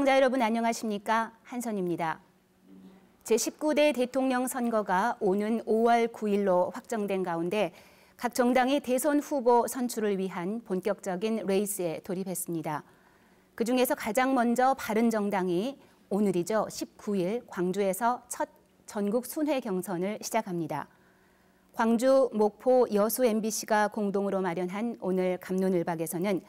시청자 여러분 안녕하십니까? 한선입니다. 제19대 대통령 선거가 오는 5월 9일로 확정된 가운데 각 정당이 대선 후보 선출을 위한 본격적인 레이스에 돌입했습니다. 그중에서 가장 먼저 바른정당이 오늘이죠. 19일 광주에서 첫 전국 순회 경선을 시작합니다. 광주, 목포, 여수 MBC가 공동으로 마련한 오늘 감론을박에서는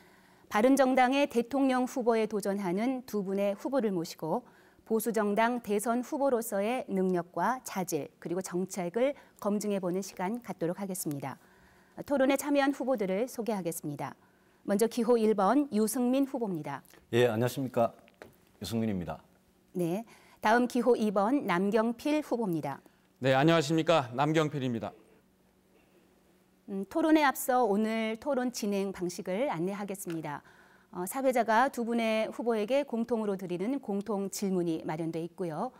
바른정당의 대통령 후보에 도전하는 두 분의 후보를 모시고 보수정당 대선 후보로서의 능력과 자질 그리고 정책을 검증해보는 시간 갖도록 하겠습니다. 토론에 참여한 후보들을 소개하겠습니다. 먼저 기호 1번 유승민 후보입니다. 예, 안녕하십니까. 유승민입니다. 네, 다음 기호 2번 남경필 후보입니다. 네, 안녕하십니까. 남경필입니다. 음, 토론에 앞서 오늘 토론 진행 방식을 안내하겠습니다. 어, 사회자가 두 분의 후보에게 공통으로 드리는 공통 질문이 마련돼 있고요.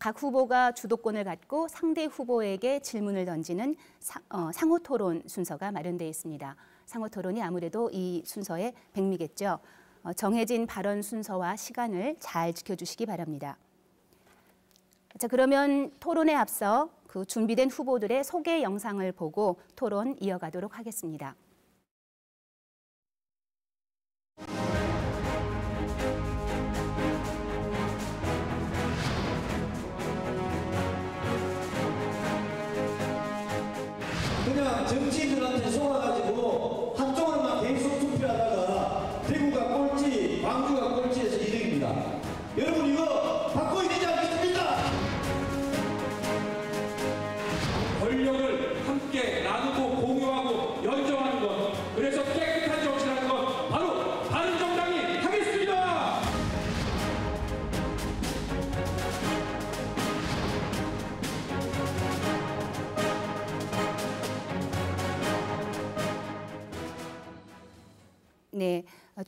각 후보가 주도권을 갖고 상대 후보에게 질문을 던지는 사, 어, 상호 토론 순서가 마련돼 있습니다. 상호 토론이 아무래도 이 순서의 백미겠죠. 어, 정해진 발언 순서와 시간을 잘 지켜주시기 바랍니다. 자, 그러면 토론에 앞서 그 준비된 후보들의 소개 영상을 보고 토론 이어가도록 하겠습니다.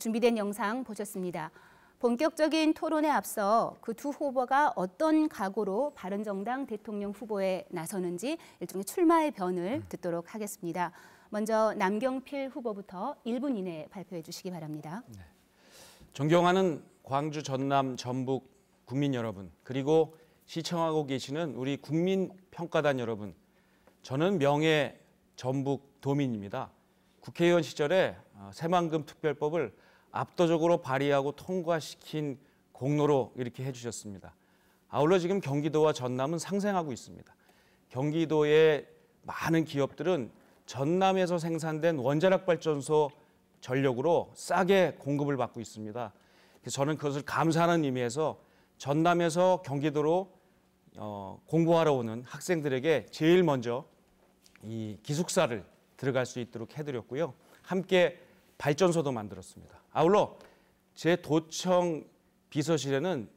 준비된 영상 보셨습니다. 본격적인 토론에 앞서 그 두 후보가 어떤 각오로 바른정당 대통령 후보에 나서는지 일종의 출마의 변을 음. 듣도록 하겠습니다. 먼저 남경필 후보부터 1분 이내에 발표해 주시기 바랍니다. 네. 존경하는 광주, 전남, 전북 국민 여러분 그리고 시청하고 계시는 우리 국민평가단 여러분 저는 명예 전북 도민입니다. 국회의원 시절에 어, 새만금 특별법을 압도적으로 발휘하고 통과시킨 공로로 이렇게 해주셨습니다. 아울러 지금 경기도와 전남은 상생하고 있습니다. 경기도의 많은 기업들은 전남에서 생산된 원자력 발전소 전력으로 싸게 공급을 받고 있습니다. 저는 그것을 감사하는 의미에서 전남에서 경기도로 어, 공부하러 오는 학생들에게 제일 먼저 이 기숙사를 들어갈 수 있도록 해드렸고요. 함께 발전소도 만들었습니다. 아울러 제 도청 비서실에는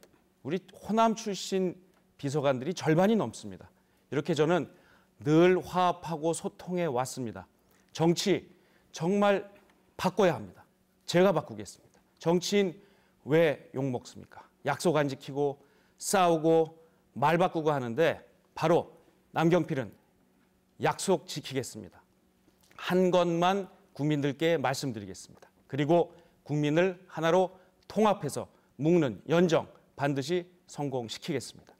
우리 호남 출신 비서관들이 절반이 넘습니다. 이렇게 저는 늘 화합하고 소통해 왔습니다. 정치 정말 바꿔야 합니다. 제가 바꾸겠습니다. 정치인 왜 욕먹습니까? 약속 안 지키고 싸우고 말 바꾸고 하는데 바로 남경필은 약속 지키겠습니다. 한 것만 국민들께 말씀드리겠습니다. 그리고 국민을 하나로 통합해서 묶는 연정 반드시 성공시키겠습니다.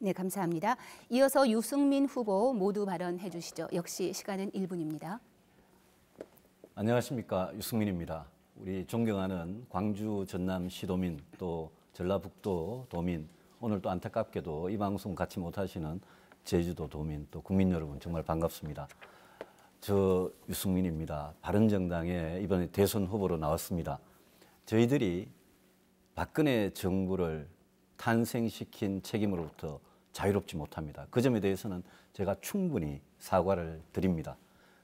네, 감사합니다. 이어서 유승민 후보 모두 발언해 주시죠. 역시 시간은 1분입니다. 안녕하십니까. 유승민입니다. 우리 존경하는 광주 전남 시도민 또 전라북도 도민 오늘 또 안타깝게도 이 방송 같이 못하시는 제주도 도민 또 국민 여러분 정말 반갑습니다. 저 유승민입니다. 바른정당에 이번에 대선 후보로 나왔습니다. 저희들이 박근혜 정부를 탄생시킨 책임으로부터 자유롭지 못합니다. 그 점에 대해서는 제가 충분히 사과를 드립니다.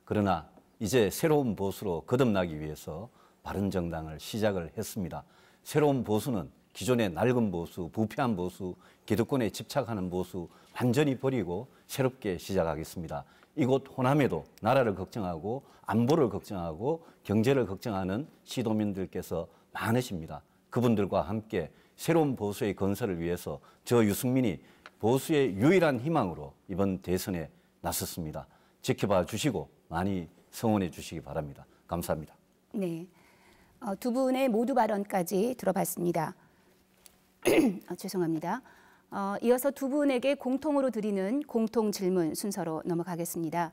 그러나 이제 새로운 보수로 거듭나기 위해서 바른정당을 시작을 했습니다. 새로운 보수는 기존의 낡은 보수, 부패한 보수, 기득권에 집착하는 보수 완전히 버리고 새롭게 시작하겠습니다. 이곳 호남에도 나라를 걱정하고 안보를 걱정하고 경제를 걱정하는 시도민들께서 많으십니다. 그분들과 함께 새로운 보수의 건설을 위해서 저 유승민이 보수의 유일한 희망으로 이번 대선에 나섰습니다. 지켜봐 주시고 많이 성원해 주시기 바랍니다. 감사합니다. 네. 어, 두 분의 모두 발언까지 들어봤습니다. 어, 죄송합니다. 어, 이어서 두 분에게 공통으로 드리는 공통 질문 순서로 넘어가겠습니다.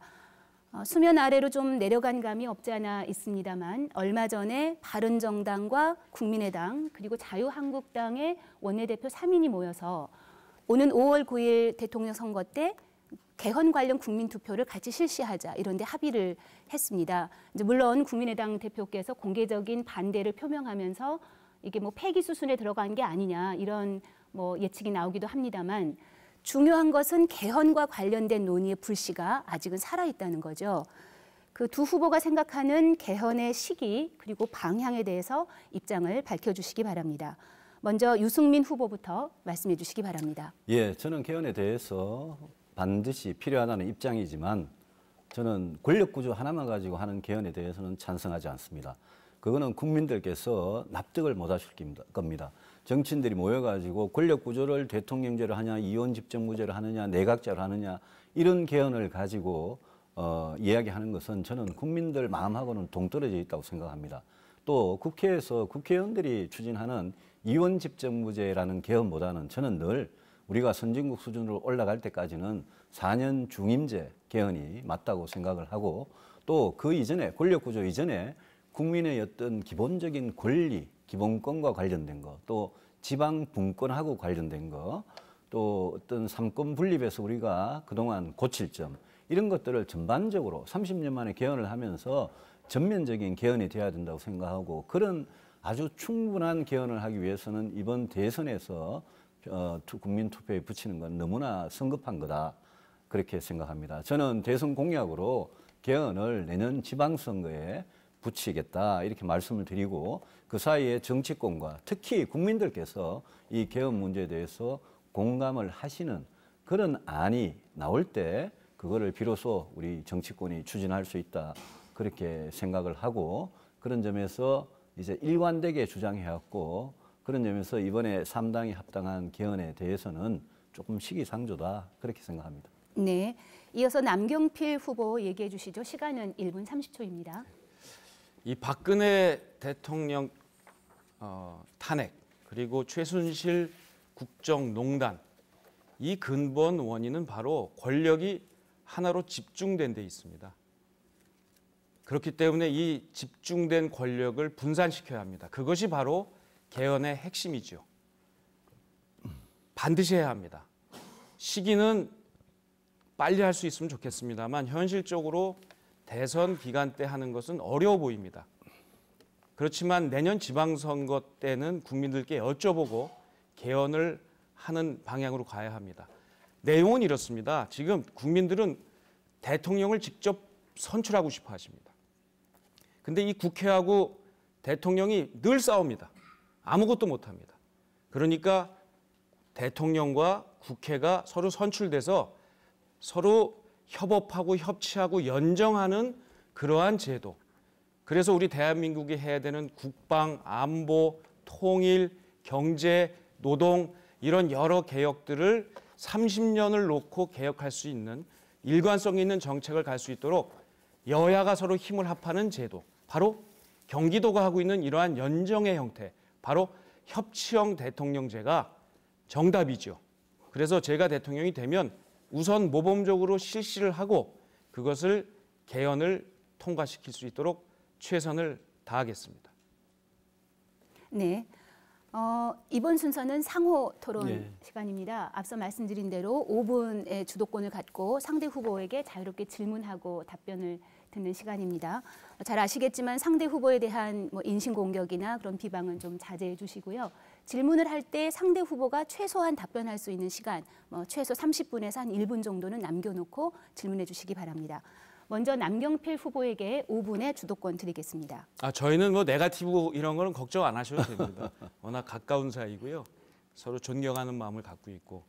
어, 수면 아래로 좀 내려간 감이 없지 않아 있습니다만 얼마 전에 바른정당과 국민의당 그리고 자유한국당의 원내대표 3인이 모여서 오는 5월 9일 대통령 선거 때 개헌 관련 국민 투표를 같이 실시하자 이런 데 합의를 했습니다. 이제 물론 국민의당 대표께서 공개적인 반대를 표명하면서 이게 뭐 폐기 수순에 들어간 게 아니냐 이런 뭐 예측이 나오기도 합니다만 중요한 것은 개헌과 관련된 논의의 불씨가 아직은 살아 있다는 거죠. 그 두 후보가 생각하는 개헌의 시기 그리고 방향에 대해서 입장을 밝혀 주시기 바랍니다. 먼저 유승민 후보부터 말씀해 주시기 바랍니다. 예, 저는 개헌에 대해서 반드시 필요하다는 입장이지만 저는 권력 구조 하나만 가지고 하는 개헌에 대해서는 찬성하지 않습니다. 그거는 국민들께서 납득을 못 하실 겁니다. 정치인들이 모여가지고 권력 구조를 대통령제로 하냐, 이원 집정구제를 하느냐, 내각제를 하느냐 이런 개헌을 가지고 어, 이야기하는 것은 저는 국민들 마음하고는 동떨어져 있다고 생각합니다. 또 국회에서 국회의원들이 추진하는 이원 집정부제라는 개헌보다는 저는 늘 우리가 선진국 수준으로 올라갈 때까지는 4년 중임제 개헌이 맞다고 생각을 하고 또 그 이전에 권력 구조 이전에 국민의 어떤 기본적인 권리 기본권과 관련된 거, 또 지방 분권하고 관련된 거, 또 어떤 삼권 분립에서 우리가 그동안 고칠 점 이런 것들을 전반적으로 30년 만에 개헌을 하면서 전면적인 개헌이 돼야 된다고 생각하고 그런 아주 충분한 개헌을 하기 위해서는 이번 대선에서 어, 국민 투표에 붙이는 건 너무나 성급한 거다 그렇게 생각합니다. 저는 대선 공약으로 개헌을 내년 지방선거에 붙이겠다 이렇게 말씀을 드리고 그 사이에 정치권과 특히 국민들께서 이 개헌 문제에 대해서 공감을 하시는 그런 안이 나올 때 그거를 비로소 우리 정치권이 추진할 수 있다 그렇게 생각을 하고 그런 점에서 이제 일관되게 주장해왔고 그런 점에서 이번에 3당이 합당한 개헌에 대해서는 조금 시기상조다 그렇게 생각합니다. 네, 이어서 남경필 후보 얘기해 주시죠. 시간은 1분 30초입니다. 이 박근혜 대통령 어, 탄핵 그리고 최순실 국정농단 이 근본 원인은 바로 권력이 하나로 집중된 데 있습니다. 그렇기 때문에 이 집중된 권력을 분산시켜야 합니다. 그것이 바로 개헌의 핵심이죠. 반드시 해야 합니다. 시기는 빨리 할 수 있으면 좋겠습니다만 현실적으로 대선 기간 때 하는 것은 어려워 보입니다. 그렇지만 내년 지방선거 때는 국민들께 여쭤보고 개헌을 하는 방향으로 가야 합니다. 내용은 이렇습니다. 지금 국민들은 대통령을 직접 선출하고 싶어 하십니다. 근데 이 국회하고 대통령이 늘 싸웁니다. 아무것도 못 합니다. 그러니까 대통령과 국회가 서로 선출돼서 서로 협업하고 협치하고 연정하는 그러한 제도. 그래서 우리 대한민국이 해야 되는 국방, 안보, 통일, 경제, 노동 이런 여러 개혁들을 30년을 놓고 개혁할 수 있는 일관성 있는 정책을 갈 수 있도록 여야가 서로 힘을 합하는 제도. 바로 경기도가 하고 있는 이러한 연정의 형태. 바로 협치형 대통령제가 정답이죠. 그래서 제가 대통령이 되면 우선 모범적으로 실시를 하고 그것을 개헌을 통과시킬 수 있도록 최선을 다하겠습니다. 네. 어, 이번 순서는 상호 토론 예. 시간입니다. 앞서 말씀드린 대로 5분의 주도권을 갖고 상대 후보에게 자유롭게 질문하고 답변을 듣는 시간입니다. 잘 아시겠지만 상대 후보에 대한 뭐 인신 공격이나 그런 비방은 좀 자제해 주시고요. 질문을 할 때 상대 후보가 최소한 답변할 수 있는 시간, 뭐 최소 30분에서 한 1분 정도는 남겨놓고 질문해 주시기 바랍니다. 먼저 남경필 후보에게 5분의 주도권 드리겠습니다. 아 저희는 뭐 네가티브 이런 거는 걱정 안 하셔도 됩니다. 워낙 가까운 사이고요. 서로 존경하는 마음을 갖고 있고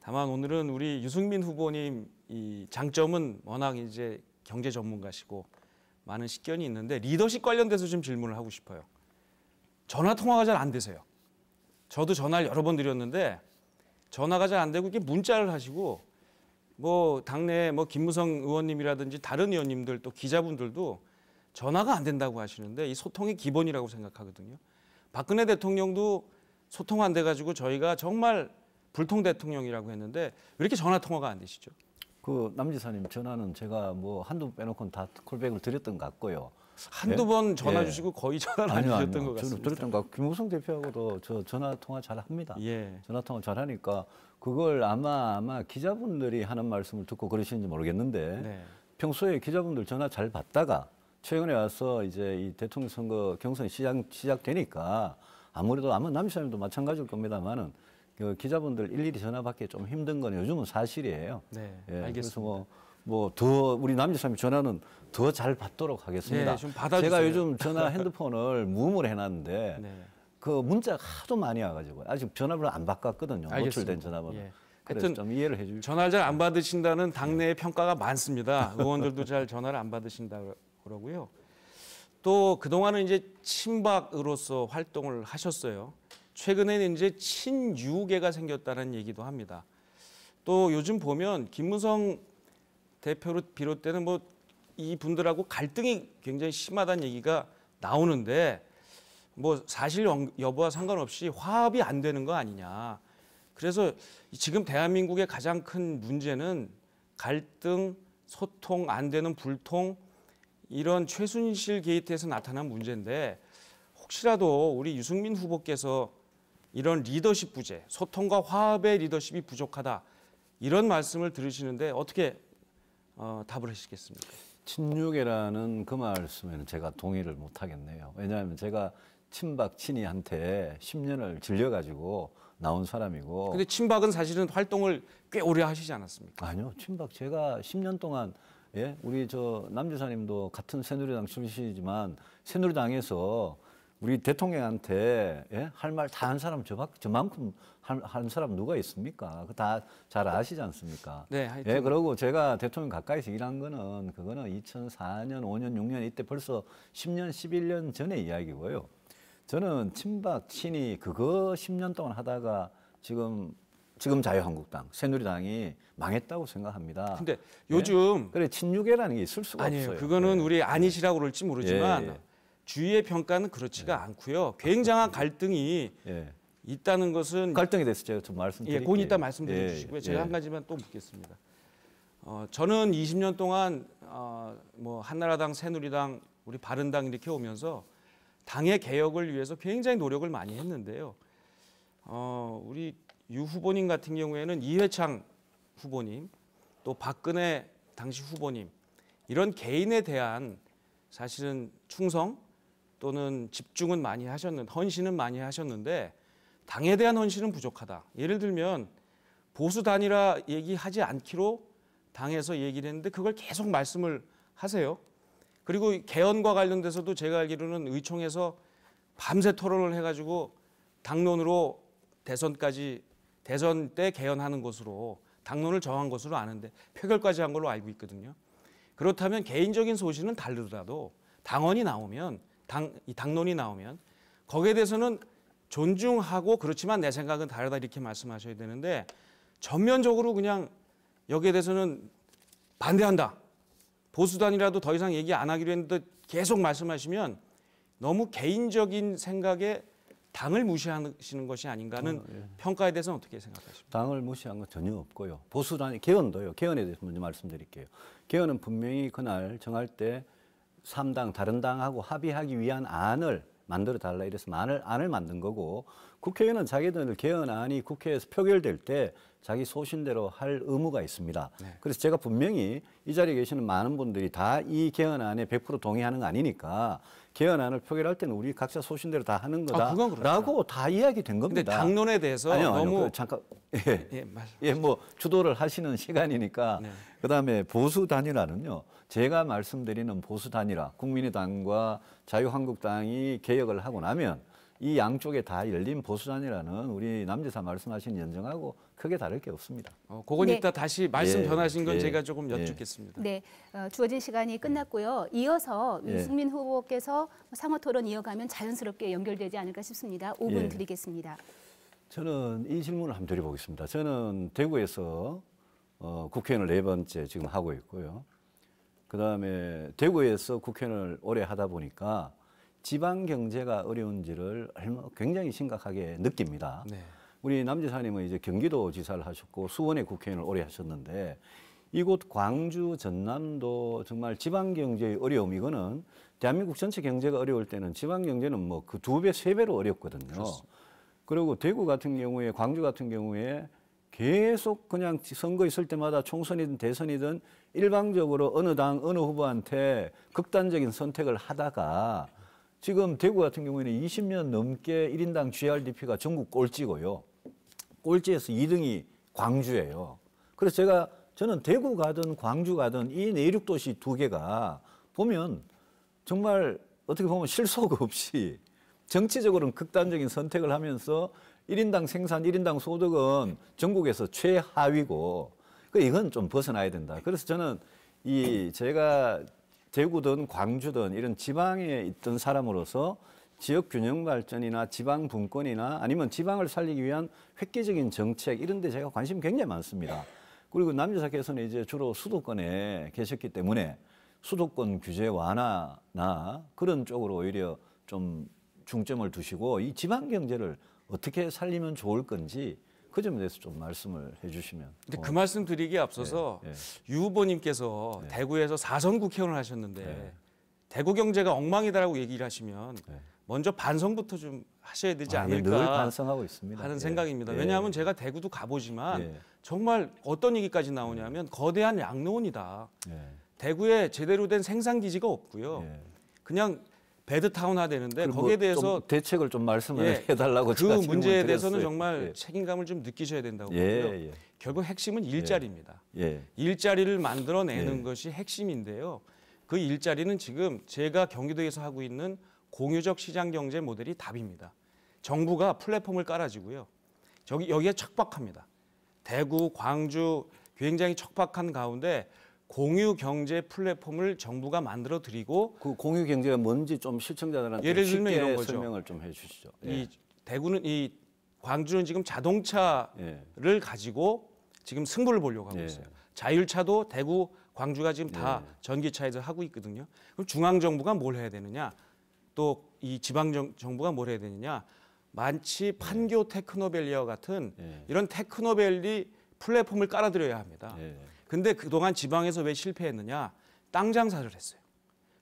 다만 오늘은 우리 유승민 후보님 이 장점은 워낙 이제 경제 전문가시고 많은 식견이 있는데 리더십 관련돼서 좀 질문을 하고 싶어요. 전화 통화가 잘 안 되세요. 저도 전화를 여러 번 드렸는데 전화가 잘 안 되고 이게 문자를 하시고 뭐 당내 뭐 김무성 의원님이라든지 다른 의원님들 또 기자분들도 전화가 안 된다고 하시는데 이 소통이 기본이라고 생각하거든요. 박근혜 대통령도 소통 안 돼가지고 저희가 정말 불통 대통령이라고 했는데 왜 이렇게 전화 통화가 안 되시죠? 그 남지사님 전화는 제가 뭐 한두 빼놓고는 다 콜백을 드렸던 것 같고요. 한두 예? 번 전화 예. 주시고 거의 전화를 아니요, 안 주셨던 아니요. 것 같습니다. 저는 들었던 거 김우성 대표하고도 저 전화 통화 잘 합니다. 예. 전화 통화 잘 하니까 그걸 아마 아마 기자분들이 하는 말씀을 듣고 그러시는지 모르겠는데 네. 평소에 기자분들 전화 잘 받다가 최근에 와서 이제 이 대통령 선거 경선이 시작, 시작되니까 아무래도 아마 남시장님도 마찬가지일 겁니다만은 그 기자분들 일일이 전화 받기 좀 힘든 건 요즘은 사실이에요. 네, 예, 알겠습니다. 그래서 뭐, 뭐더 우리 남지삼이 전화는 더잘 받도록 하겠습니다. 네, 제가 요즘 전화 핸드폰을 무음을 해놨는데 네. 그 문자가 하도 많이 와가지고 아직 전화번호 안 바꿨거든요. 알겠습니다. 노출된 예. 전화번호. 예. 하여튼 좀 이해를 해주시고 전화를 잘 안 받으신다는 네. 당내의 평가가 많습니다. 의원들도 잘 전화를 안 받으신다 그러고요. 또 그동안은 이제 친박으로서 활동을 하셨어요. 최근에는 이제 친유계가 생겼다는 얘기도 합니다. 또 요즘 보면 김무성 대표로 비롯되는 뭐이 분들하고 갈등이 굉장히 심하다는 얘기가 나오는데 뭐 사실 여부와 상관없이 화합이 안 되는 거 아니냐. 그래서 지금 대한민국의 가장 큰 문제는 갈등, 소통 안 되는 불통 이런 최순실 게이트에서 나타난 문제인데 혹시라도 우리 유승민 후보께서 이런 리더십 부재, 소통과 화합의 리더십이 부족하다 이런 말씀을 들으시는데 어떻게 어, 답을 하시겠습니까? 친육이라는 그 말씀에는 제가 동의를 못 하겠네요. 왜냐하면 제가 친박 친이한테 10년을 질려가지고 나온 사람이고. 근데 친박은 사실은 활동을 꽤 오래 하시지 않았습니까? 아니요, 친박 제가 10년 동안 예 우리 저 남지사님도 같은 새누리당 출신이지만 새누리당에서 우리 대통령한테 예? 할말 다 한 사람 저밖, 저만큼 한, 한 사람 누가 있습니까? 그 다 잘 아시지 않습니까? 네, 하여튼. 예, 그러고 제가 대통령 가까이서 일한 거는 그거는 2004년, 5년, 6년 이때 벌써 10년, 11년 전의 이야기고요. 저는 친박, 친이 그거 10년 동안 하다가 지금 지금 자유한국당, 새누리당이 망했다고 생각합니다. 근데 예? 요즘 예? 그래 친유계라는 게 있을 수가 아니에요, 없어요. 그거는 예. 우리 아니시라고 그럴지 모르지만 예, 예. 주위의 평가는 그렇지가 네. 않고요. 굉장한 갈등이 네. 있다는 것은 갈등이됐해서 제가 좀 말씀드릴게요. 예, 그 이따 말씀드려 주시고요. 예. 제가 한 가지만 또 묻겠습니다. 어, 저는 20년 동안 어, 뭐 한나라당, 새누리당, 우리 바른당 이렇게 오면서 당의 개혁을 위해서 굉장히 노력을 많이 했는데요. 어, 우리 유 후보님 같은 경우에는 이회창 후보님 또 박근혜 당시 후보님 이런 개인에 대한 사실은 충성 또는 집중은 많이 하셨는데 헌신은 많이 하셨는데 당에 대한 헌신은 부족하다. 예를 들면 보수 단일화 얘기하지 않기로 당에서 얘기를 했는데 그걸 계속 말씀을 하세요. 그리고 개헌과 관련돼서도 제가 알기로는 의총에서 밤새 토론을 해가지고 당론으로 대선까지 대선 때 개헌하는 것으로 당론을 정한 것으로 아는데 표결까지 한 걸로 알고 있거든요. 그렇다면 개인적인 소신은 다르더라도 당원이 나오면 당, 이 당론이 나오면 거기에 대해서는 존중하고 그렇지만 내 생각은 다르다 이렇게 말씀하셔야 되는데 전면적으로 그냥 여기에 대해서는 반대한다. 보수단이라도 더 이상 얘기 안 하기로 했는데 계속 말씀하시면 너무 개인적인 생각에 당을 무시하시는 것이 아닌가는 어, 예. 평가에 대해서 는 어떻게 생각하십니까? 당을 무시한 건 전혀 없고요. 보수단 개헌도요. 개헌에 대해서 먼저 말씀드릴게요. 개헌은 분명히 그날 정할 때 3당 다른 당하고 합의하기 위한 안을 만들어 달라 이래서 안을, 안을 만든 거고 국회의원은 자기들 개헌안이 국회에서 표결될 때 자기 소신대로 할 의무가 있습니다. 네. 그래서 제가 분명히 이 자리에 계시는 많은 분들이 다 이 개헌안에 100% 동의하는 거 아니니까 개헌안을 표결할 때는 우리 각자 소신대로 다 하는 아, 그렇죠. 거다라고 아, 다 이야기된 겁니다. 근데 당론에 대해서 아니요, 아니요. 너무 그 잠깐 예, 예, 예, 뭐 주도를 하시는 시간이니까 네. 그다음에 보수 단일화는요. 제가 말씀드리는 보수 단일화, 국민의당과 자유한국당이 개혁을 하고 나면 이 양쪽에 다 열린 보수 단일화는 우리 남지사 말씀하신 연정하고 크게 다를 게 없습니다. 어, 그건 네. 이따 다시 말씀 예, 변하신 건 예, 제가 조금 예. 여쭙겠습니다. 네, 어, 주어진 시간이 끝났고요. 이어서 유승민 예. 후보께서 상호 토론 이어가면 자연스럽게 연결되지 않을까 싶습니다. 5분 예. 드리겠습니다. 저는 이 질문을 한번 드려보겠습니다. 저는 대구에서 어, 국회의원을 네 번째 지금 하고 있고요. 그다음에 대구에서 국회의원을 오래 하다 보니까 지방 경제가 어려운지를 굉장히 심각하게 느낍니다. 네. 우리 남지사님은 이제 경기도 지사를 하셨고 수원의 국회의원을 오래 하셨는데 이곳 광주, 전남도 정말 지방 경제의 어려움 이거는 대한민국 전체 경제가 어려울 때는 지방 경제는 뭐 그 두 배, 세 배로 어렵거든요. 그렇습니다. 그리고 대구 같은 경우에 광주 같은 경우에 계속 그냥 선거 있을 때마다 총선이든 대선이든 일방적으로 어느 당 어느 후보한테 극단적인 선택을 하다가 지금 대구 같은 경우에는 20년 넘게 1인당 GRDP가 전국 꼴찌고요. 꼴찌에서 2등이 광주예요. 그래서 제가 저는 대구 가든 광주 가든 이 내륙 도시 두 개가 보면 정말 어떻게 보면 실속 없이 정치적으로는 극단적인 선택을 하면서 1인당 생산, 1인당 소득은 전국에서 최하위고 그 이건 좀 벗어나야 된다. 그래서 저는 이 제가 대구든 광주든 이런 지방에 있던 사람으로서 지역 균형 발전이나 지방 분권이나 아니면 지방을 살리기 위한 획기적인 정책 이런 데 제가 관심 굉장히 많습니다. 그리고 남주사께서는 이제 주로 수도권에 계셨기 때문에 수도권 규제 완화나 그런 쪽으로 오히려 좀 중점을 두시고 이 지방 경제를 어떻게 살리면 좋을 건지 그 점에 대해서 좀 말씀을 해주시면. 근데 그 어, 말씀 드리기에 앞서서 네, 예, 네. 예. 유 후보님께서 네. 예. 대구에서 사선 국회의원을 하셨는데 대구 경제가 엉망이다라고 얘기를 하시면 먼저 반성부터 좀 하셔야 되지 아, 않을까 늘 반성하고 있습니다. 하는 생각입니다. 왜냐하면 제가 대구도 가보지만 정말 어떤 얘기까지 나오냐면 거대한 양로원이다. 대구에 제대로 된 생산 기지가 없고요. 그냥 배드타운화 되는데 거기에 대해서 좀 대책을 좀 말씀을 예, 해달라고 그 문제에 대해서는 정말 예. 책임감을 좀 느끼셔야 된다고 예, 보고요. 예. 결국 핵심은 예. 일자리입니다. 예. 일자리를 만들어내는 것이 핵심인데요. 그 일자리는 지금 제가 경기도에서 하고 있는 공유적 시장 경제 모델이 답입니다. 정부가 플랫폼을 깔아주고요. 저기 여기에 척박합니다. 대구, 광주 굉장히 척박한 가운데 공유 경제 플랫폼을 정부가 만들어 드리고 그 공유 경제가 뭔지 좀실청자들한테 예를 들면 이런 거죠. 예, 그렇죠. 설명을 좀 해주시죠. 예. 이 대구는 이 광주는 지금 자동차를 예. 가지고 지금 승부를 보려고 하고 예. 있어요. 자율차도 대구, 광주가 지금 다 예. 전기차에서 하고 있거든요. 그럼 중앙 정부가 뭘 해야 되느냐? 또 이 지방 정부가 뭘 해야 되느냐? 만치 예. 판교 테크노밸리와 같은 이런 테크노밸리 플랫폼을 깔아드려야 합니다. 근데 그동안 지방에서 왜 실패했느냐? 땅 장사를 했어요.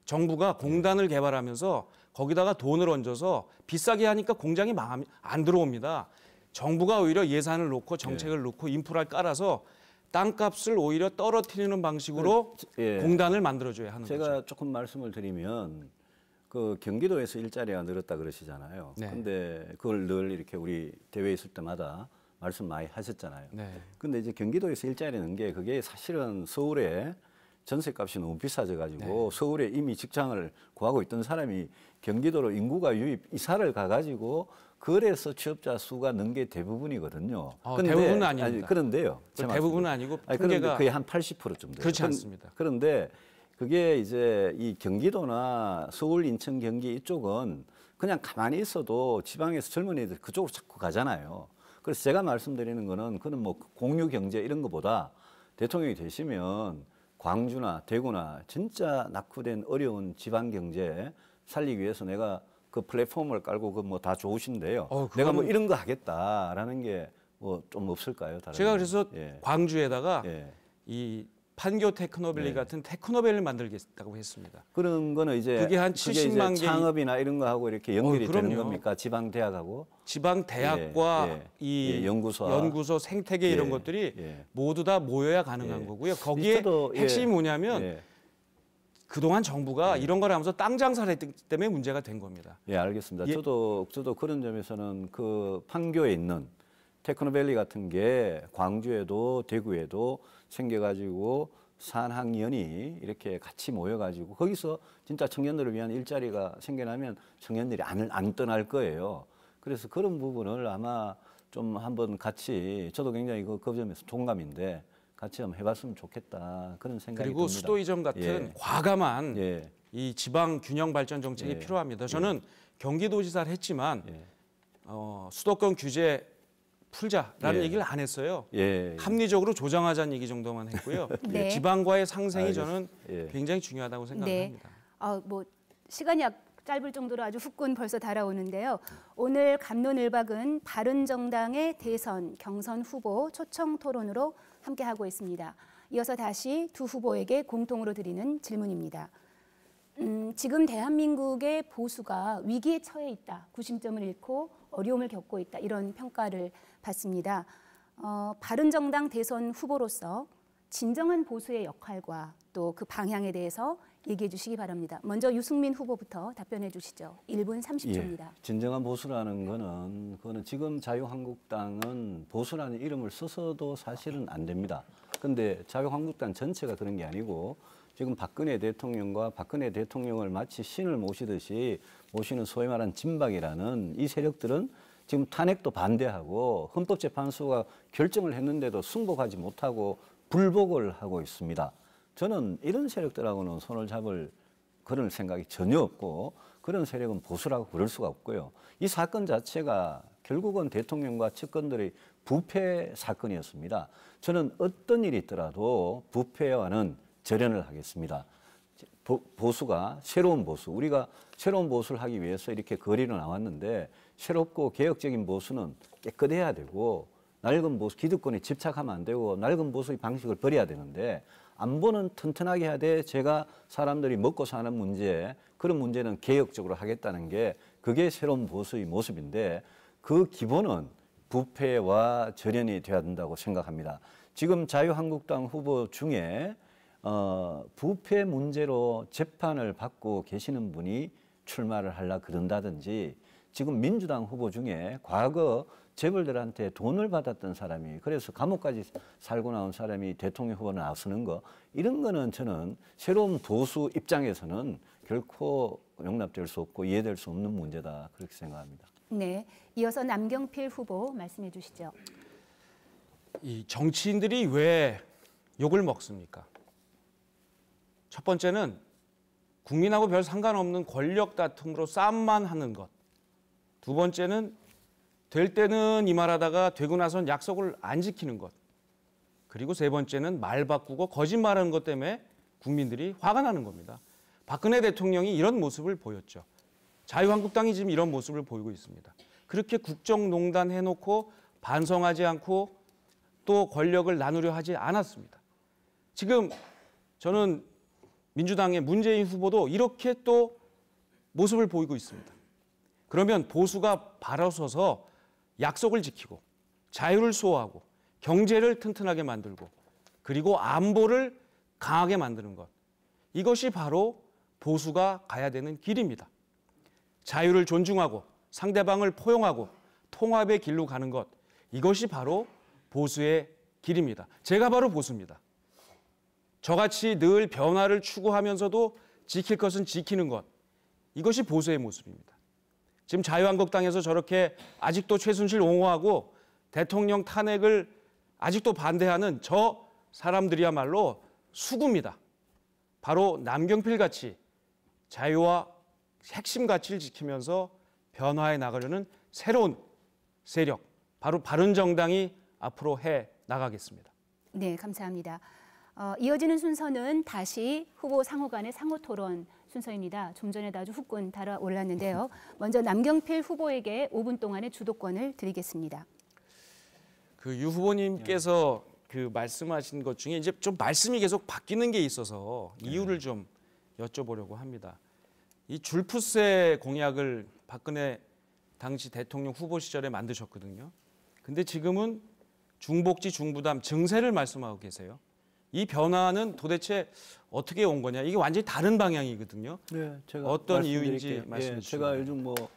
정부가 네. 공단을 개발하면서 거기다가 돈을 얹어서 비싸게 하니까 공장이 망안 들어옵니다. 정부가 오히려 예산을 놓고 정책을 예. 놓고 인프라를 깔아서 땅값을 오히려 떨어뜨리는 방식으로 예. 공단을 만들어줘야 하는 제가 거죠. 제가 조금 말씀을 드리면 그 경기도에서 일자리가 늘었다 그러시잖아요. 네. 근데 그걸 늘 이렇게 우리 대회 있을 때마다 말씀 많이 하셨잖아요. 네. 근데 이제 경기도에서 일자리 는게 그게 사실은 서울에 전세값이 너무 비싸져가지고 네. 서울에 이미 직장을 구하고 있던 사람이 경기도로 인구가 유입 이사를 가가지고 그래서 취업자 수가 는 게 대부분이거든요. 어, 아, 근데, 대부분은 아닙니다. 아니, 그런데요. 그 대부분은 아니고 아니, 그한 80%쯤 돼 그렇지 않습니다. 그런, 데 그게 이제 이 경기도나 서울, 인천, 경기 이쪽은 그냥 가만히 있어도 지방에서 젊은 이들 그쪽으로 자꾸 가잖아요. 그래서 제가 말씀드리는 거는 그는 뭐 공유 경제 이런 것보다 대통령이 되시면 광주나 대구나 진짜 낙후된 어려운 지방 경제 살리기 위해서 내가 그 플랫폼을 깔고 그 뭐 다 좋으신데요. 어, 그건... 내가 뭐 이런 거 하겠다라는 게 뭐 좀 없을까요? 다른 제가 그래서 예. 광주에다가 예. 이 판교 테크노밸리 네. 같은 테크노밸리를 만들겠다고 했습니다. 그런 거는 이제 그게 한 70만 개 창업이나 이런 거하고 이렇게 연결이 어, 되는 겁니까? 지방 대학하고 지방 대학과 예, 예, 이 예, 연구소 연구소 생태계 이런 예, 것들이 예. 모두 다 모여야 가능한 예. 거고요. 거기에 리스트도, 핵심이 뭐냐면 그동안 정부가 이런 걸 하면서 땅 장사를 했기 때문에 문제가 된 겁니다. 예, 알겠습니다. 저도 저도 그런 점에서는 그 판교에 있는 테크노밸리 같은 게 광주에도 대구에도 생겨가지고 산학연이 이렇게 같이 모여가지고 거기서 진짜 청년들을 위한 일자리가 생겨나면 청년들이 안, 안 떠날 거예요. 그래서 그런 부분을 아마 좀 한번 같이 저도 굉장히 그그 점에서 동감인데 같이 한번 해봤으면 좋겠다 그런 생각이 그리고 듭니다. 그리고 수도 이전 같은 예. 과감한 예. 이 지방 균형 발전 정책이 예. 필요합니다. 예. 저는 경기도지사를 했지만 예. 어, 수도권 규제 풀자라는 예. 얘기를 안 했어요. 예. 합리적으로 조정하자는 얘기 정도만 했고요. 네. 네. 지방과의 상생이 저는 예. 굉장히 중요하다고 생각합니다. 네. 아, 뭐 시간이 짧을 정도로 아주 훅군 벌써 달아오는데요. 오늘 감론을박은 바른정당의 대선 경선 후보 초청 토론으로 함께하고 있습니다. 이어서 다시 두 후보에게 공통으로 드리는 질문입니다. 음, 지금 대한민국의 보수가 위기에 처해 있다, 구심점을 잃고 어려움을 겪고 있다 이런 평가를 받습니다. 어, 바른정당 대선 후보로서 진정한 보수의 역할과 또 그 방향에 대해서 얘기해 주시기 바랍니다. 먼저 유승민 후보부터 답변해 주시죠. 1분 30초입니다. 예, 진정한 보수라는 거는 그거는 지금 자유한국당은 보수라는 이름을 써서도 사실은 안 됩니다. 근데 자유한국당 전체가 그런 게 아니고 지금 박근혜 대통령과 박근혜 대통령을 마치 신을 모시듯이 모시는 소위 말하는 진박이라는 이 세력들은 지금 탄핵도 반대하고 헌법재판소가 결정을 했는데도 승복하지 못하고 불복을 하고 있습니다. 저는 이런 세력들하고는 손을 잡을 그런 생각이 전혀 없고 그런 세력은 보수라고 그럴 수가 없고요. 이 사건 자체가 결국은 대통령과 측근들의 부패 사건이었습니다. 저는 어떤 일이 있더라도 부패와는 절연을 하겠습니다. 보수가 새로운 보수 우리가 새로운 보수를 하기 위해서 이렇게 거리로 나왔는데 새롭고 개혁적인 보수는 깨끗해야 되고 낡은 보수 기득권에 집착하면 안 되고 낡은 보수의 방식을 버려야 되는데 안보는 튼튼하게 해야 돼 제가 사람들이 먹고 사는 문제 그런 문제는 개혁적으로 하겠다는 게 그게 새로운 보수의 모습인데 그 기본은 부패와 절연이 돼야 된다고 생각합니다. 지금 자유한국당 후보 중에 어, 부패 문제로 재판을 받고 계시는 분이 출마를 하려 그런다든지 지금 민주당 후보 중에 과거 재벌들한테 돈을 받았던 사람이 그래서 감옥까지 살고 나온 사람이 대통령 후보를 나서는 거 이런 거는 저는 새로운 보수 입장에서는 결코 용납될 수 없고 이해될 수 없는 문제다 그렇게 생각합니다. 네, 이어서 남경필 후보 말씀해 주시죠. 이 정치인들이 왜 욕을 먹습니까? 첫 번째는 국민하고 별 상관없는 권력 다툼으로 싸움만 하는 것. 두 번째는 될 때는 이 말하다가 되고 나선 약속을 안 지키는 것. 그리고 세 번째는 말 바꾸고 거짓말하는 것 때문에 국민들이 화가 나는 겁니다. 박근혜 대통령이 이런 모습을 보였죠. 자유한국당이 지금 이런 모습을 보이고 있습니다. 그렇게 국정농단 해놓고 반성하지 않고 또 권력을 나누려 하지 않았습니다. 지금 저는 민주당의 문재인 후보도 이렇게 또 모습을 보이고 있습니다. 그러면 보수가 바로서서 약속을 지키고 자유를 수호하고 경제를 튼튼하게 만들고 그리고 안보를 강하게 만드는 것. 이것이 바로 보수가 가야 되는 길입니다. 자유를 존중하고 상대방을 포용하고 통합의 길로 가는 것. 이것이 바로 보수의 길입니다. 제가 바로 보수입니다. 저같이 늘 변화를 추구하면서도 지킬 것은 지키는 것. 이것이 보수의 모습입니다. 지금 자유한국당에서 저렇게 아직도 최순실 옹호하고 대통령 탄핵을 아직도 반대하는 저 사람들이야말로 수구입니다. 바로 남경필 같이 자유와 핵심 가치를 지키면서 변화해 나가려는 새로운 세력, 바로 바른정당이 앞으로 해 나가겠습니다. 네, 감사합니다. 어, 이어지는 순서는 다시 후보 상호 간의 상호 토론 순서입니다. 좀 전에 아주 후끈 달아올랐는데요. 먼저 남경필 후보에게 5분 동안의 주도권을 드리겠습니다. 그 유 후보님께서 예. 그 말씀하신 것 중에 이제 좀 말씀이 계속 바뀌는 게 있어서 예. 이유를 좀 여쭤보려고 합니다. 이 줄푸세 공약을 박근혜 당시 대통령 후보 시절에 만드셨거든요. 근데 지금은 중복지 중부담 증세를 말씀하고 계세요. 이 변화는 도대체 어떻게 온 거냐 이게 완전히 다른 방향이거든요. 네, 제가 어떤 이유인지 예, 말씀해 주시죠. 제가 요즘 뭐뭐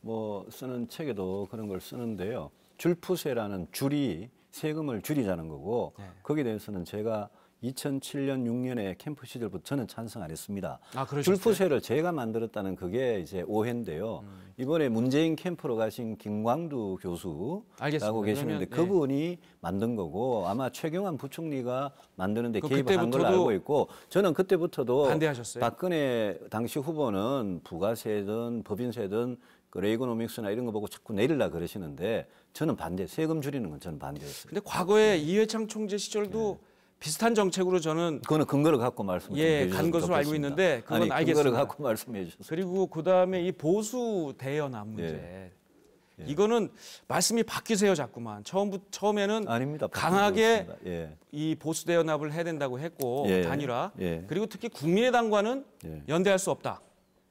뭐 쓰는 책에도 그런 걸 쓰는데요. 줄푸세라는 줄이 세금을 줄이자는 거고 네. 거기에 대해서는 제가 2007년 6년에 캠프 시절부터 저는 찬성 안 했습니다. 아, 줄프세를 제가 만들었다는 그게 이제 오해인데요. 음. 이번에 문재인 캠프로 가신 김광두 교수라고 계시는데 네. 그분이 네. 만든 거고 아마 최경환 부총리가 만드는데 개입한 걸 알고 있고 저는 그때부터도 반대하셨어요? 박근혜 당시 후보는 부가세든 법인세든 그 레이거노믹스나 이런 거 보고 자꾸 내리려 그러시는데 저는 반대 세금 줄이는 건 저는 반대였어요. 근데 과거에 네. 이회창 총재 시절도 네. 비슷한 정책으로 저는 그거는 근거를 갖고 말씀 예, 간 것으로 알고 있는데 그건 아니, 알겠습니다. 근거를 갖고 말씀해 주셨어요. 그리고 그다음에 이 보수 대연합 문제. 예. 예. 이거는 말씀이 바뀌세요 자꾸만. 처음부 처음에는 아닙니다. 강하게 예. 이 보수 대연합을 해야 된다고 했고 예. 단일화. 예. 그리고 특히 국민의당과는 예. 연대할 수 없다.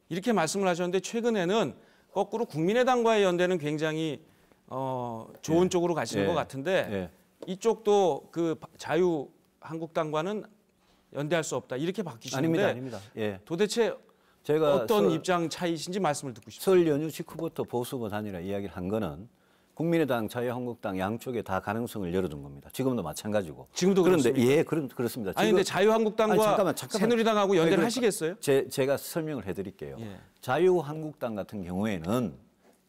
이렇게 말씀을 하셨는데 최근에는 거꾸로 국민의당과의 연대는 굉장히 어, 좋은 쪽으로 가시는 것 같은데 이쪽도 그 자유 한국당과는 연대할 수 없다 이렇게 바뀌시는데 아닙니다, 아닙니다. 예. 도대체 제가 어떤 설, 입장 차이신지 말씀을 듣고 싶습니다. 설 연휴 직후부터 보수부 단일화 이야기를 한 거는 국민의당, 자유한국당 양쪽에 다 가능성을 열어둔 겁니다. 지금도 마찬가지고. 지금도 그런데 그렇습니까? 예, 그런 그렇습니다. 아니 근데 자유한국당과 아니, 잠깐만, 잠깐만. 새누리당하고 연대를 아니, 그러니까 하시겠어요? 제, 제가 설명을 해드릴게요. 예. 자유한국당 같은 경우에는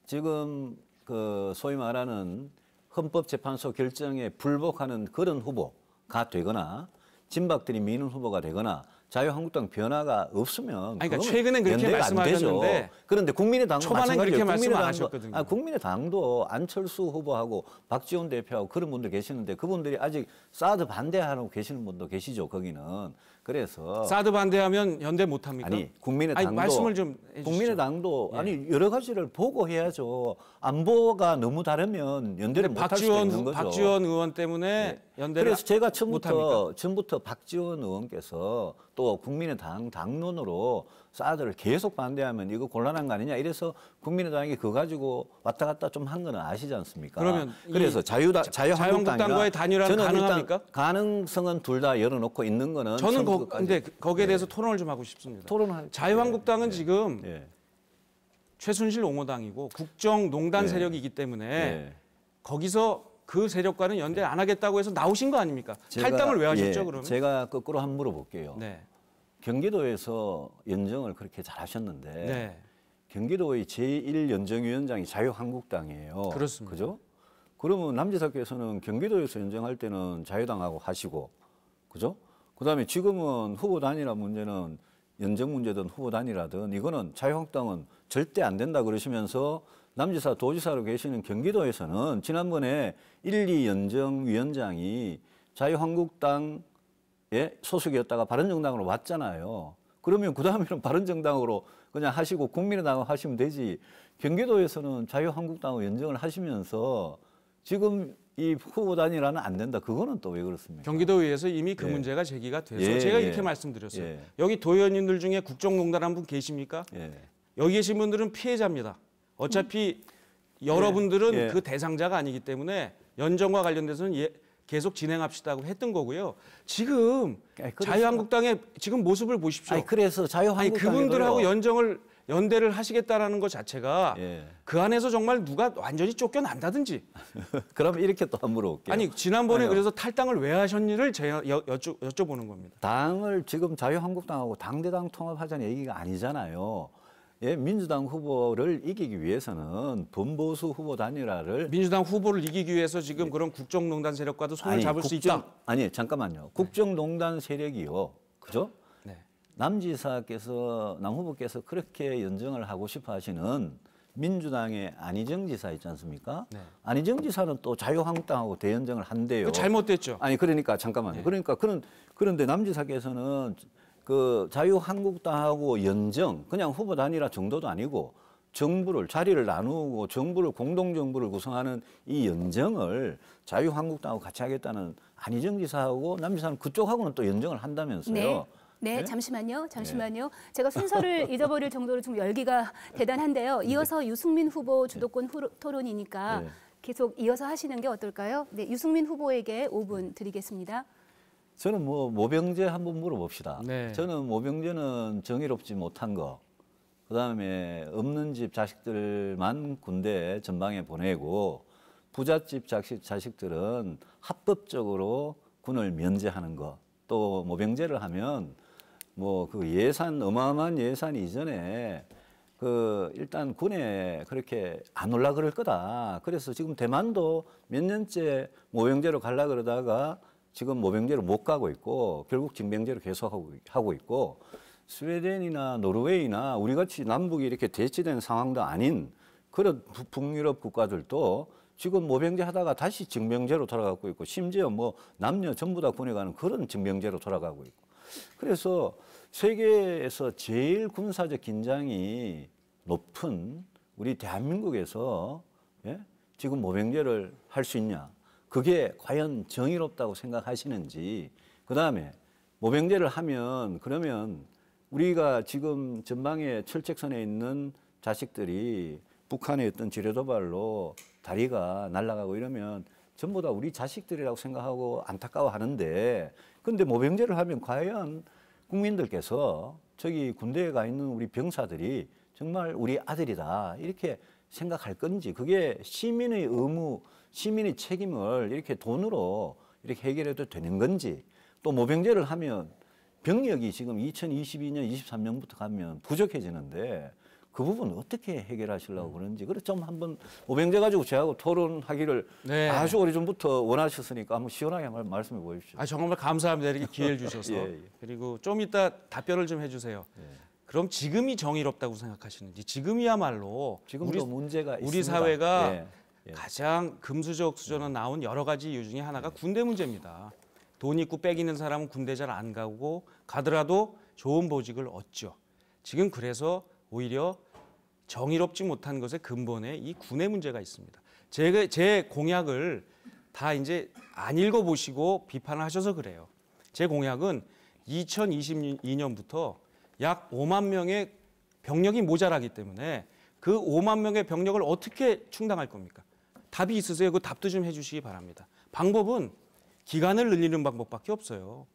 지금 그 소위 말하는 헌법재판소 결정에 불복하는 그런 후보 가 되거나 진박들이 민원 후보가 되거나 자유한국당 변화가 없으면 아니, 그러니까 최근엔 그렇게 말씀하셨는데 그런데 국민의당 초반엔 그렇게 말씀하셨거든요. 아, 국민의당도 안철수 후보하고 박지원 대표하고 그런 분들 계시는데 그분들이 아직 사드 반대하고 계시는 분도 계시죠. 거기는 그래서 사드 반대하면 연대 못 합니까? 아니 국민의 당도 아니, 말씀을 좀 해주시죠. 국민의 당도 예. 아니 여러 가지를 보고 해야죠. 안보가 너무 다르면 연대를 못할수 있는 거죠. 박지원 의원 때문에 네. 연대를 그래서 제가 처음부터 처음부터 박지원 의원께서 또 국민의당 당론으로 사드를 계속 반대하면 이거 곤란한 거 아니냐 이래서 국민의당이 그거 가지고 왔다 갔다 좀 한 거는 아시지 않습니까? 그러면 그래서 자유다 자유한국당과의 단일화 가능합니까? 가능성은 둘 다 열어놓고 있는 거는 저는 거, 근데 거기에 예. 대해서 네. 토론을 좀 하고 싶습니다. 토론할 자유한국당은 네. 지금 네. 최순실 옹호당이고 국정농단 세력이기 때문에 거기서 그 세력과는 연대 네. 안 하겠다고 해서 나오신 거 아닙니까? 제가, 탈당을 왜 예, 하셨죠, 예, 그러면? 제가 거꾸로 한번 물어볼게요. 네. 경기도에서 연정을 그렇게 잘 하셨는데 네. 경기도의 제1연정위원장이 자유한국당이에요. 그렇습니다. 그죠? 그러면 남지석께서는 경기도에서 연정할 때는 자유당하고 하시고 그죠? 그다음에 지금은 후보 단일화 문제는 연정 문제든 후보 단일화든 이거는 자유한국당은 절대 안 된다 그러시면서 남지사 도지사로 계시는 경기도에서는 지난번에 1, 2연정위원장이 자유한국당에 소속이었다가 바른정당으로 왔잖아요. 그러면 그 다음에는 바른정당으로 그냥 하시고 국민의당 으로 하시면 되지. 경기도에서는 자유한국당으로 연정을 하시면서 지금 이 후보 단일화는 안 된다. 그거는 또 왜 그렇습니까? 경기도의회에서 이미 그 예. 문제가 제기가 돼서 예, 제가 예. 이렇게 말씀드렸어요. 예. 여기 도의원님들 중에 국정농단 한 분 계십니까? 예. 여기 계신 분들은 피해자입니다. 어차피 음. 여러분들은 예. 그 대상자가 아니기 때문에 연정과 관련돼서는 예, 계속 진행합시다고 했던 거고요. 지금 아니, 자유한국당의 지금 모습을 보십시오. 아니, 그래서 자유한국당 그분들하고 연정을 연대를 하시겠다라는 것 자체가 예. 그 안에서 정말 누가 완전히 쫓겨난다든지. 그럼 이렇게 또 물어볼게요. 아니 지난번에 아니요. 그래서 탈당을 왜 하셨니를 제가 여쭤, 여쭤보는 겁니다. 당을 지금 자유한국당하고 당대당 통합하자는 얘기가 아니잖아요. 예, 민주당 후보를 이기기 위해서는 범보수 후보 단일화를 민주당 후보를 이기기 위해서 지금 예. 그런 국정농단 세력과도 손을 아니, 잡을 국정, 수 있다. 아니 잠깐만요. 네. 국정농단 세력이요, 그죠? 네. 남 지사께서 남 후보께서 그렇게 연정을 하고 싶어하시는 민주당의 안희정 지사 있지 않습니까? 네. 안희정 지사는 또 자유한국당하고 대연정을 한대요. 그 잘못됐죠. 아니 그러니까 잠깐만요. 네. 그러니까 그런 그런데 남 지사께서는 그 자유한국당하고 연정 그냥 후보 단일화 정도도 아니고 정부를 자리를 나누고 정부를 공동정부를 구성하는 이 연정을 자유한국당하고 같이 하겠다는 안희정 지사하고 남 지사는 그쪽하고는 또 연정을 한다면서요. 네. 네, 네, 잠시만요. 네. 잠시만요. 네. 제가 순서를 잊어버릴 정도로 좀 열기가 대단한데요. 네. 이어서 네. 유승민 후보 주도권 후로, 토론이니까 네. 계속 이어서 하시는 게 어떨까요? 네, 유승민 후보에게 5분 드리겠습니다. 저는 뭐 모병제 한번 물어봅시다. 네. 저는 모병제는 정의롭지 못한 거. 그다음에 없는 집 자식들만 군대 전방에 보내고 부잣집 자식 자식들은 합법적으로 군을 면제하는 거. 또 모병제를 하면 뭐 그 예산 어마어마한 예산 이전에 그 일단 군에 그렇게 안 올라 그럴 거다. 그래서 지금 대만도 몇 년째 모병제로 갈라 그러다가 지금 모병제로 못 가고 있고 결국 징병제로 계속 하고 있고 스웨덴이나 노르웨이나 우리같이 남북이 이렇게 대치된 상황도 아닌 그런 북유럽 국가들도 지금 모병제 하다가 다시 징병제로 돌아가고 있고 심지어 뭐 남녀 전부 다 군에 가는 그런 징병제로 돌아가고 있고 그래서 세계에서 제일 군사적 긴장이 높은 우리 대한민국에서 예? 지금 모병제를 할 수 있냐 그게 과연 정의롭다고 생각하시는지 그 다음에 모병제를 하면 그러면 우리가 지금 전방에 철책선에 있는 자식들이 북한의 어떤 지뢰도발로 다리가 날아가고 이러면 전부 다 우리 자식들이라고 생각하고 안타까워하는데 근데 모병제를 하면 과연 국민들께서 저기 군대에 가 있는 우리 병사들이 정말 우리 아들이다 이렇게 생각할 건지 그게 시민의 의무 시민의 책임을 이렇게 돈으로 이렇게 해결해도 되는 건지 또 모병제를 하면 병력이 지금 2022년, 23년부터 가면 부족해지는데 그 부분 어떻게 해결하시려고 그러는지 그래좀 한번 오병제 가지고 저하고 토론하기를 네. 아주 오래전부터 원하셨으니까 한번 시원하게 한번 말씀해 보십시오. 아 정말 감사합니다. 이렇게 기회를 주셔서. 예, 예. 그리고 좀 이따 답변을 좀 해주세요. 예. 그럼 지금이 정의롭다고 생각하시는지 지금이야말로 지금도 우리, 문제가 있습니다. 사회가 예. 예. 가장 금수저옥 수저는 나온 여러 가지 이유 중에 하나가 예. 군대 문제입니다. 돈 있고 빽 있는 사람은 군대 잘 안 가고 가더라도 좋은 보직을 얻죠. 지금 그래서 오히려 정의롭지 못한 것의 근본에 이 군의 문제가 있습니다. 제, 제 공약을 다 이제 안 읽어보시고 비판을 하셔서 그래요. 제 공약은 2022년부터 약 5만 명의 병력이 모자라기 때문에 그 5만 명의 병력을 어떻게 충당할 겁니까? 답이 있으세요? 그 답도 좀 해주시기 바랍니다. 방법은 기간을 늘리는 방법밖에 없어요.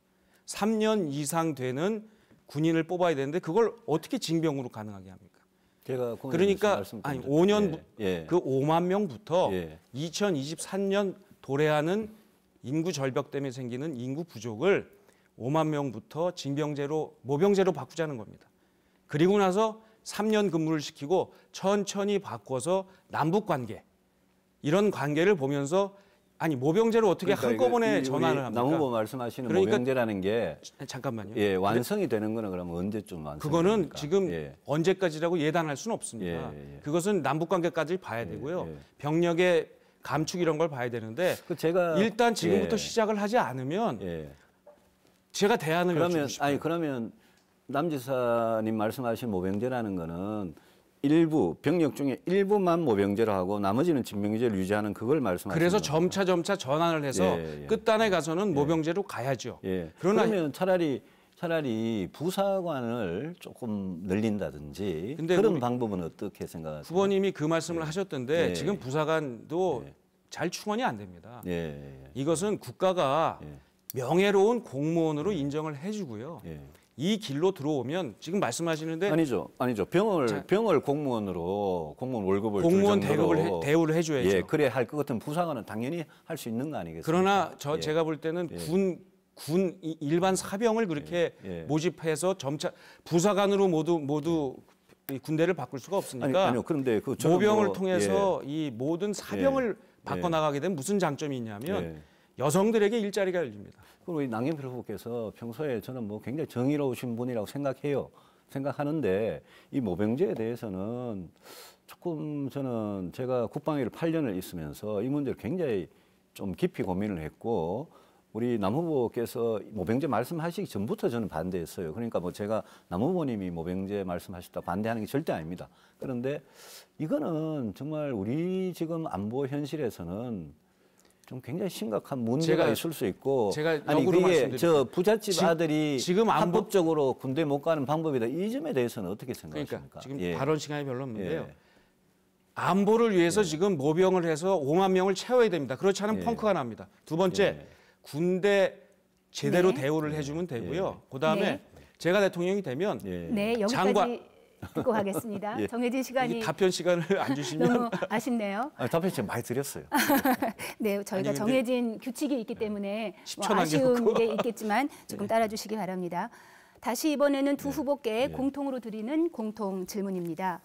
3년 이상 되는 군인을 뽑아야 되는데 그걸 어떻게 징병으로 가능하게 합니까? 제가 그러니까 아니 5년 예, 예. 그 5만 명부터 예. 2023년 도래하는 인구 절벽 때문에 생기는 인구 부족을 5만 명부터 징병제로 모병제로 바꾸자는 겁니다. 그리고 나서 3년 근무를 시키고 천천히 바꿔서 남북 관계 이런 관계를 보면서 아니 모병제를 어떻게 그러니까 한꺼번에 이거, 전환을 합니까? 남후보 말씀하시는 그러니까, 모병제라는 게 잠깐만요. 예, 완성이 되는 거는 그러면 언제쯤 완성? 그거는 됩니까? 지금 예. 언제까지라고 예단할 수는 없습니다. 예, 예, 예. 그것은 남북 관계까지 봐야 예, 되고요. 예. 병력의 감축 이런 걸 봐야 되는데 그 제가, 일단 지금부터 시작을 하지 않으면 제가 대안을 그러면 아니 그러면 남지사님 말씀하신 모병제라는 거는 일부 병력 중에 일부만 모병제로 하고 나머지는 진병제를 유지하는 그걸 말씀하시는 그래서 점차 점차 전환을 해서 예, 예. 예. 끝단에 가서는 예. 모병제로 가야죠. 예. 그러나 그러면 차라리 차라리 부사관을 조금 늘린다든지 근데 그런 방법은 어떻게 생각하세요? 부모님이그 말씀을 하셨던데 지금 부사관도 잘 충원이 안 됩니다. 이것은 국가가 명예로운 공무원으로 인정을 해주고요. 이 길로 들어오면 지금 말씀하시는데 아니죠, 아니죠. 병을 자, 병을 공무원으로 공무원 월급을 공무원 대급을 해, 대우를 해줘야죠. 예, 그래 야할 것 같은 부사관은 당연히 할 수 있는 거 아니겠습니까? 그러나 저 예. 제가 볼 때는 예. 군군 일반 사병을 그렇게 예, 예. 모집해서 점차 부사관으로 모두 모두 예. 군대를 바꿀 수가 없으니까 아니, 요 그런데 그 모병을 뭐, 통해서 예. 이 모든 사병을 예. 바꿔 예. 나가게 되면 무슨 장점이 있냐면 여성들에게 일자리가 열립니다. 그리고 이 낭경필 후보께서 평소에 저는 뭐 굉장히 정의로우신 분이라고 생각해요. 생각하는데 이 모병제에 대해서는 조금 저는 제가 국방위를 8년을 있으면서 이 문제를 굉장히 좀 깊이 고민을 했고 우리 남 후보께서 모병제 말씀하시기 전부터 저는 반대했어요. 그러니까 뭐 제가 남 후보님이 모병제 말씀하셨다 반대하는 게 절대 아닙니다. 그런데 이거는 정말 우리 지금 안보 현실에서는 좀 굉장히 심각한 문제가 제가, 있을 수 있고 제가 아니 그게 저 부잣집 지, 아들이 지금 안 합법적으로 군대 못 가는 방법이다 이 점에 대해서는 어떻게 생각하십니까? 그러니까 지금 예. 발언 시간이 별로 없는데요. 예. 안보를 위해서 예. 지금 모병을 해서 5만 명을 채워야 됩니다. 그렇지 않으면 예. 펑크가 납니다. 두 번째 예. 군대 제대로 네. 대우를 해주면 되고요. 예. 그다음에 네. 제가 대통령이 되면 네, 장관 듣고 가겠습니다. 예. 정해진 시간이 답변 시간을 안 주시면 너무 아쉽네요. 아, 답변 시간 많이 드렸어요. 네, 저희가 아니, 정해진 규칙이 있기 예. 때문에 뭐 아쉬운 게 있겠지만 조금 예. 따라주시기 바랍니다. 다시 이번에는 두 예. 후보께 공통으로 드리는 공통 질문입니다.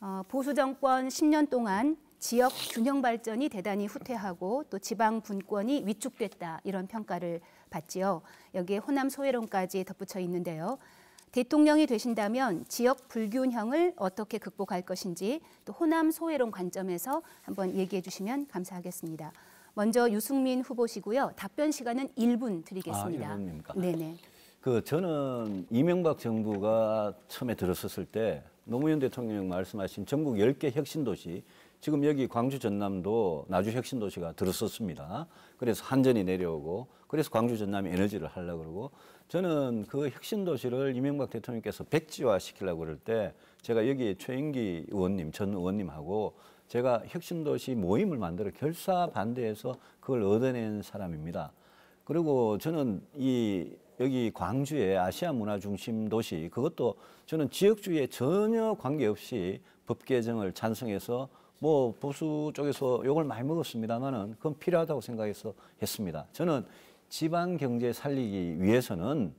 어, 보수 정권 10년 동안 지역 균형 발전이 대단히 후퇴하고 또 지방 분권이 위축됐다 이런 평가를 받지요. 여기에 호남 소외론까지 덧붙여 있는데요. 대통령이 되신다면 지역 불균형을 어떻게 극복할 것인지 또 호남 소외론 관점에서 한번 얘기해 주시면 감사하겠습니다. 먼저 유승민 후보시고요. 답변 시간은 1분 드리겠습니다. 아, 1분입니까? 네네. 그 저는 이명박 정부가 처음에 들었었을 때 노무현 대통령 말씀하신 전국 10개 혁신 도시 지금 여기 광주 전남도 나주 혁신 도시가 들었었습니다. 그래서 한전이 내려오고 그래서 광주 전남이 에너지를 하려고 그러고 저는 그 혁신 도시를 이명박 대통령께서 백지화 시키려고 그럴 때 제가 여기 에 최인기 의원님 전 의원님하고 제가 혁신 도시 모임을 만들어 결사 반대해서 그걸 얻어낸 사람입니다. 그리고 저는 이 여기 광주의 아시아 문화 중심 도시 그것도 저는 지역주의에 전혀 관계없이 법 개정을 찬성해서 뭐 보수 쪽에서 욕을 많이 먹었습니다만은 그건 필요하다고 생각해서 했습니다. 저는 지방 경제 살리기 위해서는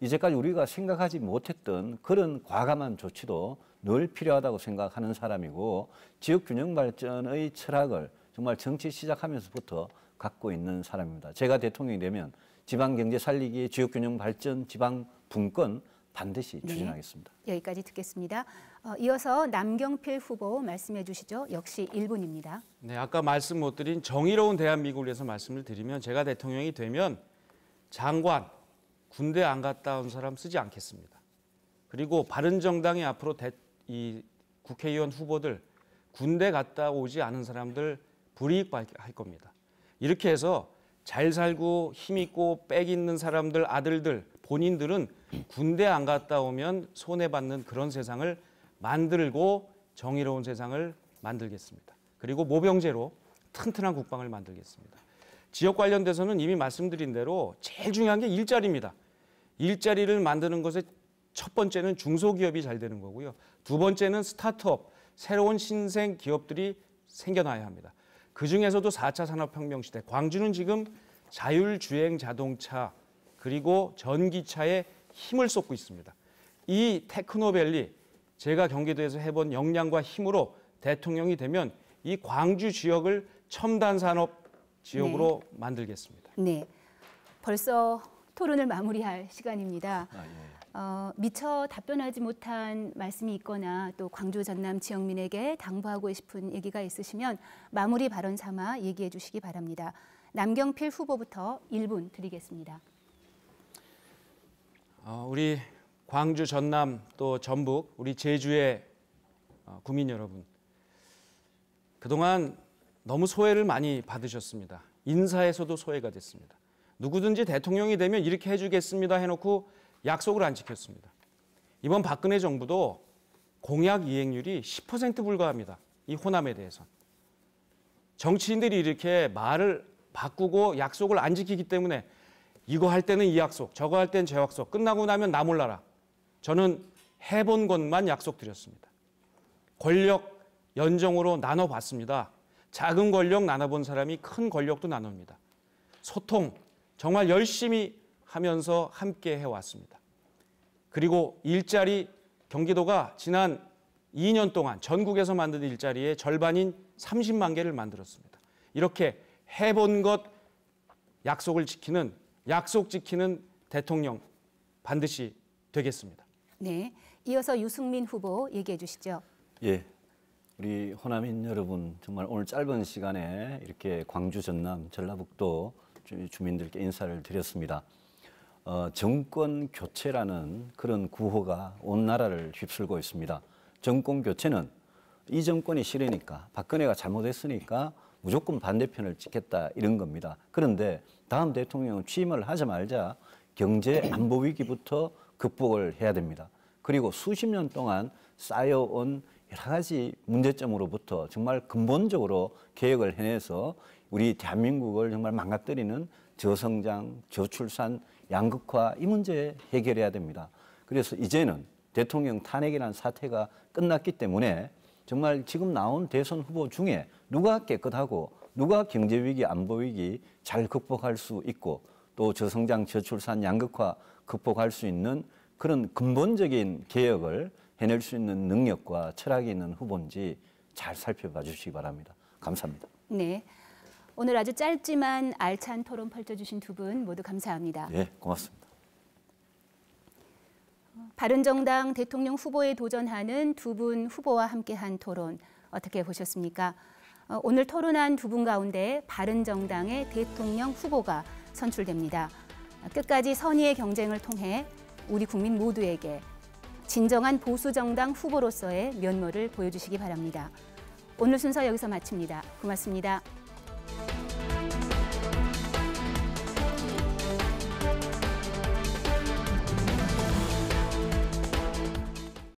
이제까지 우리가 생각하지 못했던 그런 과감한 조치도 늘 필요하다고 생각하는 사람이고 지역 균형 발전의 철학을 정말 정치 시작하면서부터 갖고 있는 사람입니다. 제가 대통령이 되면 지방 경제 살리기, 지역 균형 발전, 지방 분권 반드시 네, 추진하겠습니다. 네, 여기까지 듣겠습니다. 어, 이어서 남경필 후보 말씀해 주시죠. 역시 1분입니다. 네, 아까 말씀 못 드린 정의로운 대한민국을 위해서 말씀을 드리면 제가 대통령이 되면 장관, 군대 안 갔다 온 사람 쓰지 않겠습니다. 그리고 바른정당이 앞으로 대, 이 국회의원 후보들 군대 갔다 오지 않은 사람들 불이익 할 겁니다. 이렇게 해서 잘 살고 힘 있고 빽 있는 사람들 아들들 본인들은 군대 안 갔다 오면 손해 받는 그런 세상을 만들고 정의로운 세상을 만들겠습니다. 그리고 모병제로 튼튼한 국방을 만들겠습니다. 지역 관련돼서는 이미 말씀드린 대로 제일 중요한 게 일자리입니다. 일자리를 만드는 것에 첫 번째는 중소기업이 잘 되는 거고요. 두 번째는 스타트업, 새로운 신생 기업들이 생겨나야 합니다. 그중에서도 4차 산업혁명 시대, 광주는 지금 자율주행 자동차 그리고 전기차에 힘을 쏟고 있습니다. 이 테크노밸리, 제가 경기도에서 해본 역량과 힘으로 대통령이 되면 이 광주 지역을 첨단 산업 지역으로 네. 만들겠습니다. 네. 벌써 토론을 마무리할 시간입니다. 아, 예. 예. 어, 미처 답변하지 못한 말씀이 있거나 또 광주 전남 지역민에게 당부하고 싶은 얘기가 있으시면 마무리 발언 삼아 얘기해 주시기 바랍니다. 남경필 후보부터 1분 드리겠습니다. 어, 우리 광주, 전남, 또 전북, 우리 제주의 어, 국민 여러분. 그동안 너무 소외를 많이 받으셨습니다. 인사에서도 소외가 됐습니다. 누구든지 대통령이 되면 이렇게 해주겠습니다 해놓고 약속을 안 지켰습니다. 이번 박근혜 정부도 공약 이행률이 10% 불과합니다. 이 호남에 대해서. 는 정치인들이 이렇게 말을 바꾸고 약속을 안 지키기 때문에 이거 할 때는 이 약속, 저거 할 때는 제 약속, 끝나고 나면 나 몰라라. 저는 해본 것만 약속드렸습니다. 권력 연정으로 나눠봤습니다. 작은 권력 나눠본 사람이 큰 권력도 나눕니다. 소통 정말 열심히 하면서 함께 해왔습니다. 그리고 일자리 경기도가 지난 2년 동안 전국에서 만든 일자리의 절반인 30만 개를 만들었습니다. 이렇게 해본 것 약속을 지키는 약속 지키는 대통령 반드시 되겠습니다. 네, 이어서 유승민 후보 얘기해 주시죠. 예, 우리 호남인 여러분 정말 오늘 짧은 시간에 이렇게 광주, 전남, 전라북도 주민들께 인사를 드렸습니다. 어, 정권 교체라는 그런 구호가 온 나라를 휩쓸고 있습니다. 정권 교체는 이 정권이 싫으니까 박근혜가 잘못했으니까 무조건 반대편을 찍겠다 이런 겁니다. 그런데 다음 대통령 취임을 하자마자 경제 안보 위기부터 극복을 해야 됩니다. 그리고 수십 년 동안 쌓여온 여러 가지 문제점으로부터 정말 근본적으로 개혁을 해내서 우리 대한민국을 정말 망가뜨리는 저성장, 저출산, 양극화 이 문제 해결해야 됩니다. 그래서 이제는 대통령 탄핵이라는 사태가 끝났기 때문에 정말 지금 나온 대선 후보 중에 누가 깨끗하고 누가 경제 위기, 안보 위기 잘 극복할 수 있고 또 저성장, 저출산, 양극화 극복할 수 있는 그런 근본적인 개혁을 해낼 수 있는 능력과 철학이 있는 후보인지 잘 살펴봐 주시기 바랍니다. 감사합니다. 네. 오늘 아주 짧지만 알찬 토론 펼쳐주신 두 분 모두 감사합니다. 네, 고맙습니다. 바른정당 대통령 후보에 도전하는 두 분 후보와 함께한 토론 어떻게 보셨습니까? 어, 오늘 토론한 두 분 가운데 바른정당의 대통령 후보가 선출됩니다. 끝까지 선의의 경쟁을 통해 우리 국민 모두에게 진정한 보수 정당 후보로서의 면모를 보여주시기 바랍니다. 오늘 순서 여기서 마칩니다. 고맙습니다.